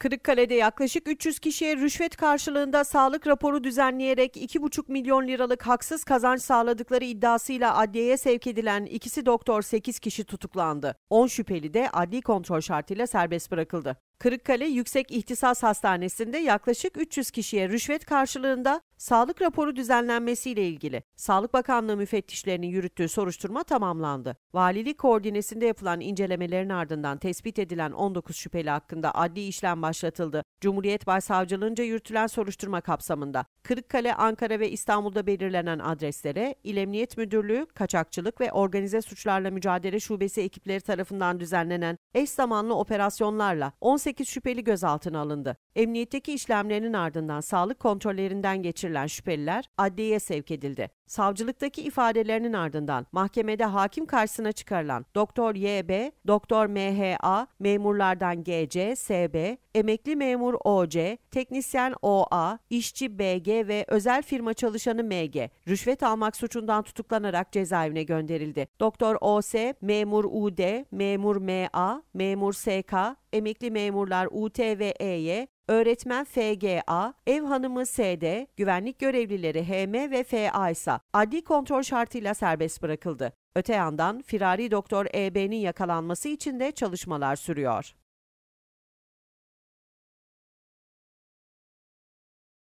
Kırıkkale'de yaklaşık 300 kişiye rüşvet karşılığında sağlık raporu düzenleyerek 2,5 milyon liralık haksız kazanç sağladıkları iddiasıyla adliyeye sevk edilen ikisi doktor 8 kişi tutuklandı. 10 şüpheli de adli kontrol şartıyla serbest bırakıldı. Kırıkkale Yüksek İhtisas Hastanesi'nde yaklaşık 300 kişiye rüşvet karşılığında Sağlık raporu düzenlenmesiyle ilgili Sağlık Bakanlığı müfettişlerinin yürüttüğü soruşturma tamamlandı. Valilik koordinesinde yapılan incelemelerin ardından tespit edilen 19 şüpheli hakkında adli işlem başlatıldı. Cumhuriyet Başsavcılığınca yürütülen soruşturma kapsamında Kırıkkale, Ankara ve İstanbul'da belirlenen adreslere İl Emniyet Müdürlüğü, Kaçakçılık ve Organize Suçlarla Mücadele Şubesi ekipleri tarafından düzenlenen eş zamanlı operasyonlarla 18 şüpheli gözaltına alındı. Emniyetteki işlemlerinin ardından sağlık kontrollerinden geçirilen getirilen şüpheliler adliyeye sevk edildi. Savcılıktaki ifadelerinin ardından mahkemede hakim karşısına çıkarılan Doktor YB, Doktor MHA, memurlardan GC, SB, emekli memur OC, teknisyen OA, işçi BG ve özel firma çalışanı MG rüşvet almak suçundan tutuklanarak cezaevine gönderildi. Doktor OS, memur UD, memur MA, memur SK, emekli memurlar UT ve EY, öğretmen FGA, ev hanımı SD, güvenlik görevlileri HM ve FA ise adli kontrol şartıyla serbest bırakıldı. Öte yandan firari doktor EB'nin yakalanması için de çalışmalar sürüyor.